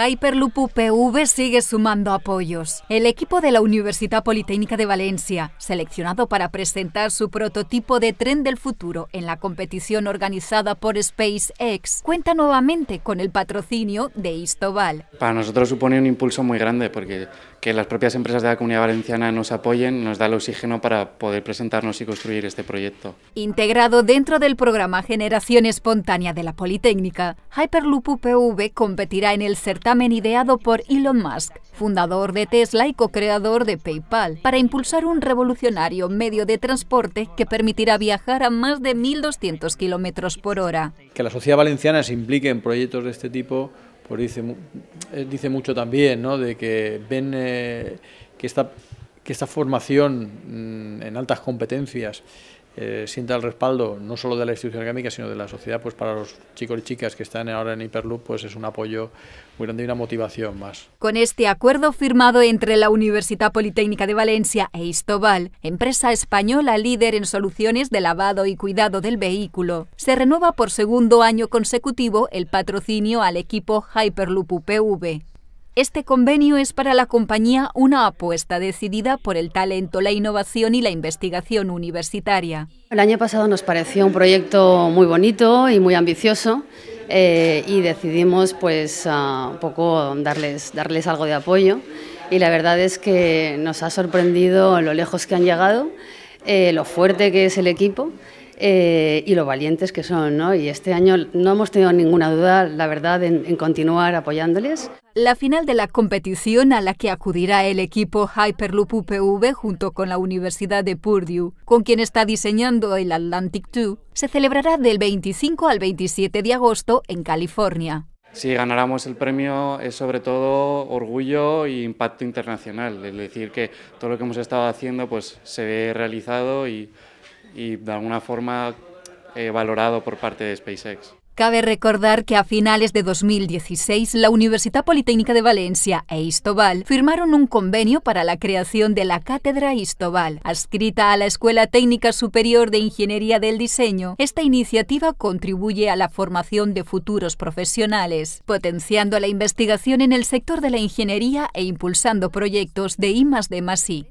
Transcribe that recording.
Hyperloop UPV sigue sumando apoyos. El equipo de la Universidad Politécnica de Valencia, seleccionado para presentar su prototipo de tren del futuro en la competición organizada por SpaceX, cuenta nuevamente con el patrocinio de Istoval. Para nosotros supone un impulso muy grande porque que las propias empresas de la comunidad valenciana nos apoyen nos da el oxígeno para poder presentarnos y construir este proyecto. Integrado dentro del programa Generación Espontánea de la Politécnica, Hyperloop UPV competirá en el certamen ideado por Elon Musk, fundador de Tesla y co-creador de PayPal, para impulsar un revolucionario medio de transporte que permitirá viajar a más de 1.200 kilómetros por hora. Que la sociedad valenciana se implique en proyectos de este tipo por pues eh, dice, mucho también, ¿no? de que ven eh, que, esta, formación mm, en altas competencias eh, sienta el respaldo no solo de la institución académica, sino de la sociedad, pues para los chicos y chicas que están ahora en Hyperloop, pues es un apoyo muy grande y una motivación más. Con este acuerdo firmado entre la Universidad Politécnica de Valencia e Istobal, empresa española líder en soluciones de lavado y cuidado del vehículo, se renueva por segundo año consecutivo el patrocinio al equipo Hyperloop UPV. Este convenio es para la compañía una apuesta decidida por el talento, la innovación y la investigación universitaria. El año pasado nos pareció un proyecto muy bonito y muy ambicioso eh, y decidimos pues ah, poco darles, algo de apoyo y la verdad es que nos ha sorprendido lo lejos que han llegado, eh, lo fuerte que es el equipo eh, y lo valientes que son. ¿no? Y este año no hemos tenido ninguna duda, la verdad, en, continuar apoyándoles. La final de la competición a la que acudirá el equipo Hyperloop UPV junto con la Universidad de Purdue, con quien está diseñando el Atlantic 2, se celebrará del 25 al 27 de agosto en California. Si ganáramos el premio es sobre todo orgullo y impacto internacional, es decir, que todo lo que hemos estado haciendo pues, se ve realizado y y de alguna forma eh, valorado por parte de SpaceX. Cabe recordar que a finales de 2016 la Universidad Politécnica de Valencia e Istobal firmaron un convenio para la creación de la Cátedra Istobal, adscrita a la Escuela Técnica Superior de Ingeniería del Diseño. Esta iniciativa contribuye a la formación de futuros profesionales, potenciando la investigación en el sector de la ingeniería e impulsando proyectos de I...